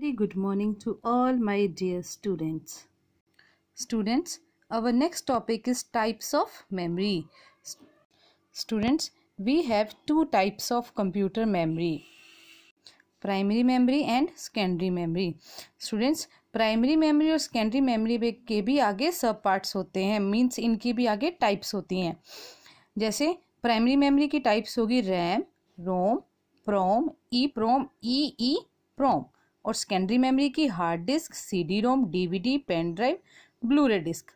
very good morning to all my dear students students our next topic is types of memory students we have two types of computer memory primary memory and secondary memory students primary memory और secondary memory के भी आगे sub parts होते हैं means इनकी भी आगे types होती हैं जैसे primary memory की types होगी RAM ROM PROM ई प्रोम ई ई प्रोम और सेकेंडरी मेमोरी की hard disk CD ROM DVD pen drive Blu-ray disk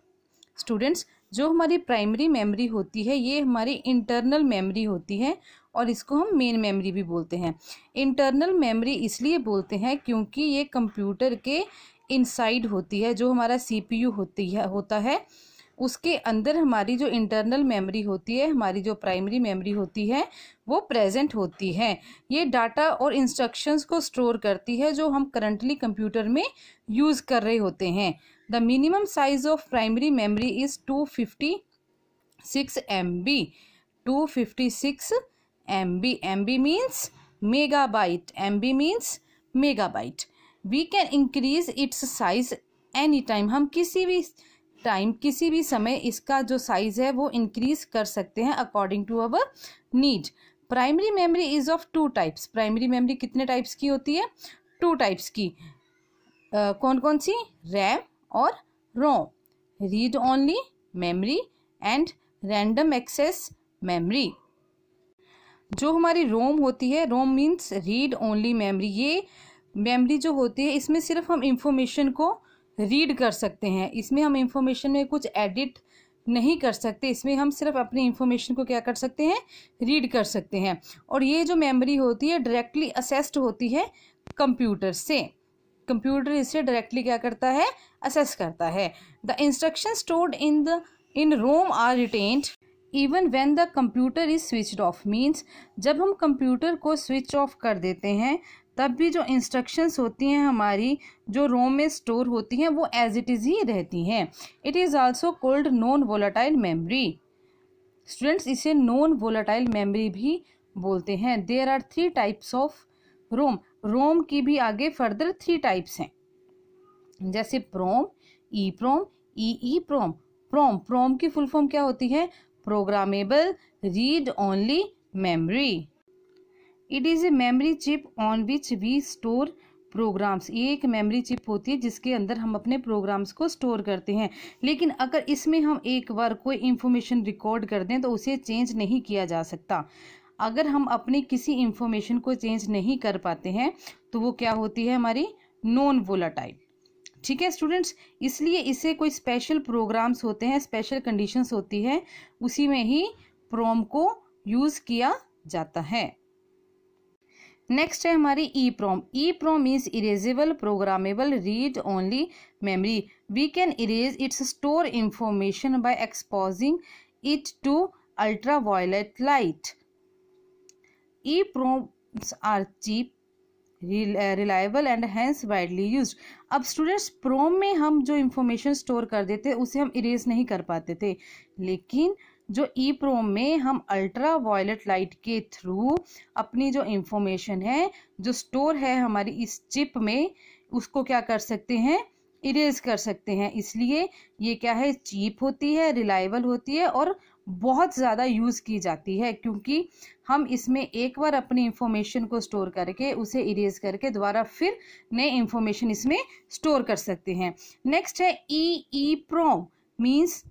students जो हमारी प्राइमरी मेमोरी होती है ये हमारी इंटरनल मेमोरी होती है और इसको हम मेन मेमोरी भी बोलते हैं इंटरनल मेमोरी इसलिए बोलते हैं क्योंकि ये कंप्यूटर के इनसाइड होती है जो हमारा सीपीयू होती है होता है उसके अंदर हमारी जो इंटरनल मेमोरी होती है हमारी जो प्राइमरी मेमोरी होती है वो प्रेजेंट होती है ये डाटा और इंस्ट्रक्शंस को स्टोर करती है जो हम करंटली कंप्यूटर में यूज़ कर रहे होते हैं the minimum size of primary memory is two fifty six M B two fifty six M B M B means megabyte M B means megabyte we can increase its size any time हम किसी भी time किसी भी समय इसका जो size है वो इंक्रीज कर सकते हैं according to our need primary memory is of two types primary memory कितने टाइप्स की होती है टू टाइप्स की uh, कौन कौन सी रैम और ROM read only memory and random access memory जो हमारी रोम होती है ROM means read only memory ये मेमोरी जो होती है इसमें सिर्फ हम इंफॉर्मेशन को रीड कर सकते हैं इसमें हम इंफॉर्मेशन में कुछ एडिट नहीं कर सकते इसमें हम सिर्फ अपनी इन्फॉर्मेशन को क्या कर सकते हैं रीड कर सकते हैं और ये जो मेमोरी होती है डायरेक्टली असेस्ड होती है कंप्यूटर से कंप्यूटर इसे डायरेक्टली क्या करता है असेस करता है the instruction stored in the in ROM are retained even when the computer is switch off means जब हम कंप्यूटर को स्विच ऑफ कर देते हैं तब भी जो इंस्ट्रक्शंस होती हैं हमारी जो रोम में स्टोर होती हैं वो एज इट इज़ ही रहती हैं it is also called non volatile memory students इसे नॉन वोलाटाइल मेमोरी भी बोलते हैं there are three types of ROM ROM की भी आगे फर्दर थ्री टाइप्स हैं जैसे प्रोम ई प्रोम ई ई प्रोम प्रोम प्रोम की फुल फॉर्म क्या होती है programmable read only memory it is a memory chip on which we store programs ये एक मेमोरी चिप होती है जिसके अंदर हम अपने प्रोग्राम्स को स्टोर करते हैं लेकिन अगर इसमें हम एक बार कोई इंफॉर्मेशन रिकॉर्ड कर दें तो उसे चेंज नहीं किया जा सकता अगर हम अपनी किसी इन्फॉर्मेशन को चेंज नहीं कर पाते हैं तो वो क्या होती है हमारी नॉन वोलाटाइल ठीक है स्टूडेंट्स इसलिए इसे कोई स्पेशल प्रोग्राम्स होते हैं स्पेशल कंडीशंस होती है उसी में ही प्रोम को यूज़ किया जाता है नेक्स्ट है हमारी E PROM E PROM is erasable programmable read only memory we can erase its store information by exposing it to ultra violet light E PROMs are cheap reliable and hence widely use अब students PROM में हम जो information store कर देते उसे हम erase नहीं कर पाते थे लेकिन जो ई प्रोम में हम अल्ट्रा वायलेट लाइट के थ्रू अपनी जो इंफॉर्मेशन है जो स्टोर है हमारी इस चिप में उसको क्या कर सकते हैं इरेज कर सकते हैं इसलिए ये क्या है चीप होती है रिलायबल होती है और बहुत ज़्यादा यूज़ की जाती है क्योंकि हम इसमें एक बार अपनी इंफॉर्मेशन को स्टोर करके उसे इरेज करके दोबारा फिर नए इंफॉर्मेशन इसमें स्टोर कर सकते हैं नेक्स्ट है E E pro means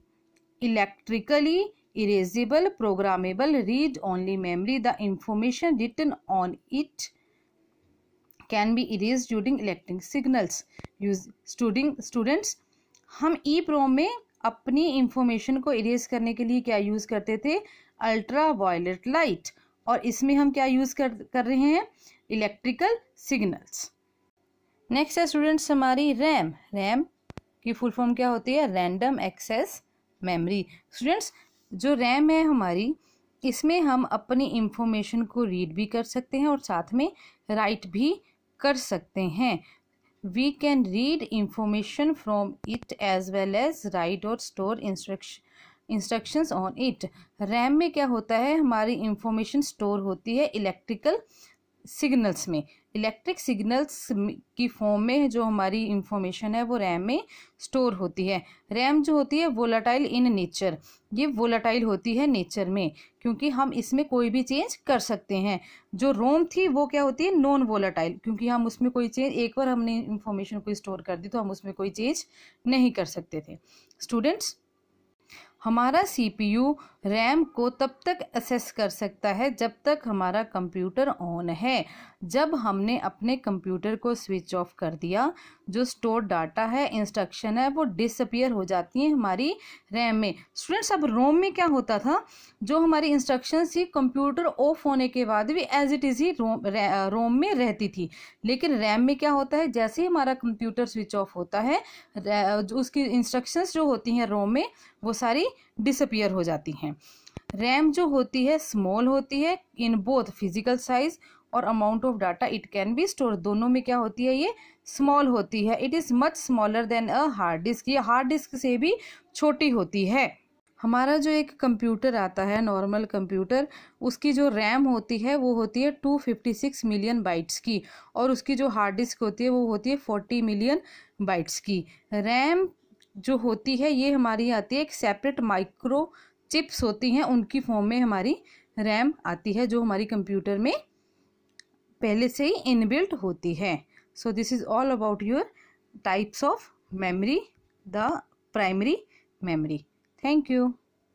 electrically erasable programmable read only memory the information written on it can be erase during electric signals studying students हम ई प्रोम में अपनी इंफॉर्मेशन को इरेज करने के लिए क्या यूज़ करते थे अल्ट्रा वायलेट लाइट और इसमें हम क्या यूज़ कर कर रहे हैं इलेक्ट्रिकल सिग्नल्स नेक्स्ट है स्टूडेंट्स हमारी रैम रैम की फुल फॉर्म क्या होती है रैंडम एक्सेस मेमोरी स्टूडेंट्स जो रैम है हमारी इसमें हम अपनी इंफॉर्मेशन को रीड भी कर सकते हैं और साथ में राइट भी कर सकते हैं we can read information from it as well as write और store instruction instructions on it RAM में क्या होता है हमारी इंफॉर्मेशन स्टोर होती है इलेक्ट्रिकल सिग्नल्स में इलेक्ट्रिक सिग्नल्स की फॉर्म में जो हमारी इंफॉर्मेशन है वो रैम में स्टोर होती है रैम जो होती है वोलाटाइल इन नेचर ये वोलाटाइल होती है नेचर में क्योंकि हम इसमें कोई भी चेंज कर सकते हैं जो रोम थी वो क्या होती है नॉन वोलाटाइल क्योंकि हम उसमें कोई चेंज एक बार हमने इंफॉर्मेशन को स्टोर कर दी तो हम उसमें कोई चेंज नहीं कर सकते थे स्टूडेंट्स हमारा सी पी यू रैम को तब तक एक्सेस कर सकता है जब तक हमारा कंप्यूटर ऑन है जब हमने अपने कंप्यूटर को स्विच ऑफ कर दिया जो स्टोर डाटा है इंस्ट्रक्शन है वो डिसअपियर हो जाती है हमारी रैम में स्टूडेंट्स अब रोम में क्या होता था जो हमारी इंस्ट्रक्शन थी कंप्यूटर ऑफ होने के बाद भी एज इट इज़ ही रोम रोम में रहती थी लेकिन रैम में क्या होता है जैसे ही हमारा कंप्यूटर स्विच ऑफ होता है उसकी इंस्ट्रक्शंस जो होती हैं रोम में वो सारी डिसअपियर हो जाती हैं रैम जो होती है स्मॉल होती है इन बोथ फिजिकल साइज और amount of data it can be store दोनों में क्या होती है ये स्मॉल होती है it is much smaller than a hard disk ये हार्ड डिस्क से भी छोटी होती है हमारा जो एक कंप्यूटर आता है नॉर्मल कंप्यूटर उसकी जो रैम होती है वो होती है 256 मिलियन बाइट्स की और उसकी जो हार्ड डिस्क होती है वो होती है 40 मिलियन बाइट्स की रैम जो होती है ये हमारी आती है एक सेपरेट माइक्रो चिप्स होती हैं उनकी फॉर्म में हमारी रैम आती है जो हमारी कंप्यूटर में पहले से ही इनबिल्ट होती है so this is all about your types of memory the primary memory thank you